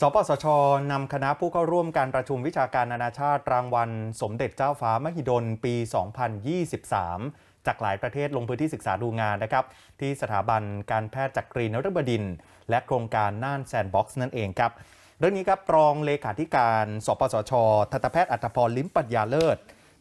สปสช นำคณะผู้เข้าร่วมการประชุมวิชาการนานาชาติ รางวัลสมเด็จเจ้าฟ้ามหิดลปี 2023 จากหลายประเทศลงพื้นที่ศึกษาดูงานนะครับที่สถาบันการแพทย์จักรีนรบดิน และโครงการน่านแซนบ็อกซ์นั่นเองครับเรื่องนี้ครับรองเลขาธิการสปสช ทัตแพทย์อัตพรลิ้มปัญญาเลิศ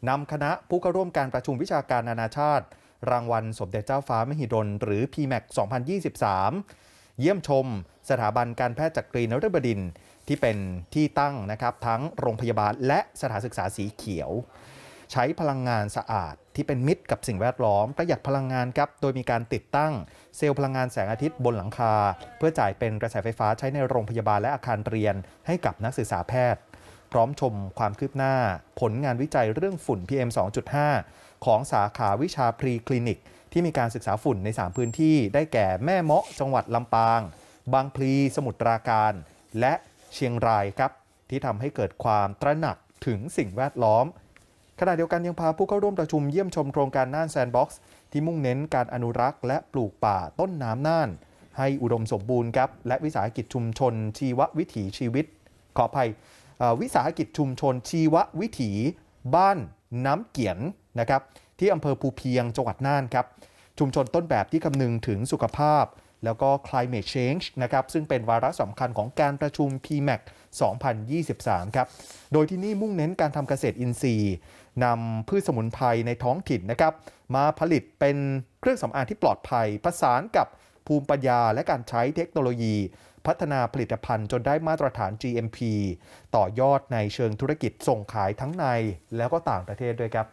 นำคณะผู้เข้าร่วมการประชุมวิชาการนานาชาติ รางวัลสมเด็จเจ้าฟ้ามหิดล หรือ PMAC 2023เยี่ยมชมสถาบันการแพทย์จักรีนรบดินที่เป็นที่ตั้งนะครับทั้งโรงพยาบาลและสถานศึกษาสีเขียว ใช้พลังงานสะอาดที่เป็นมิตรกับสิ่งแวดล้อมประหยัดพลังงานครับโดยมีการติดตั้ง เซลล์พลังงานแสงอาทิตย์บนหลังคา เพื่อจ่ายเป็นกระแสไฟฟ้าใช้ในโรงพยาบาลและอาคารเรียนให้กับนักศึกษาแพทย์ พร้อมชม ความคืบหน้า ผลงานวิจัยเรื่องฝุ่น PM 2.5ของสาขาวิชาพรีคลินิกที่มีการศึกษาฝุ่นใน 3 พื้นที่ได้แก่แม่เมาะ จังหวัดลำปาง บางพลีสมุทรปราการและเชียงรายครับ ที่ทำให้เกิดความตระหนักถึงสิ่งแวดล้อมขณะเดียวกันยังพาผู้เข้าร่วมประชุมเยี่ยมชมโครงการน่านแซนด์บ็อกซ์ ที่มุ่งเน้นการอนุรักษ์และปลูกป่าต้นน้ำน่าน ให้อุดมสมบูรณ์ครับและวิสาหกิจชุมชนชีววิถีชีวิต ขออภัยวิสาหกิจชุมชนชีววิถีบ้านน้ำเกียนนะครับที่อำเภอภูเพียงจังหวัดน่านครับชุมชนต้นแบบที่คำนึงถึงสุขภาพ แล้วก็ climate change นะครับ ซึ่งเป็นวาระสำคัญของการประชุม PMAC 2023ครับโดยที่นี่มุ่งเน้นการทำเกษตรอินทรีย์นำพืชสมุนไพรในท้องถิ่นนะครับ มาผลิตเป็นเครื่องสำอางที่ปลอดภัยประสานกับภูมิปัญญาและการใช้เทคโนโลยี พัฒนาผลิตภัณฑ์จนได้มาตรฐาน GMP ต่อยอดในเชิงธุรกิจส่งขายทั้งในแล้วก็ต่างประเทศด้วยครับ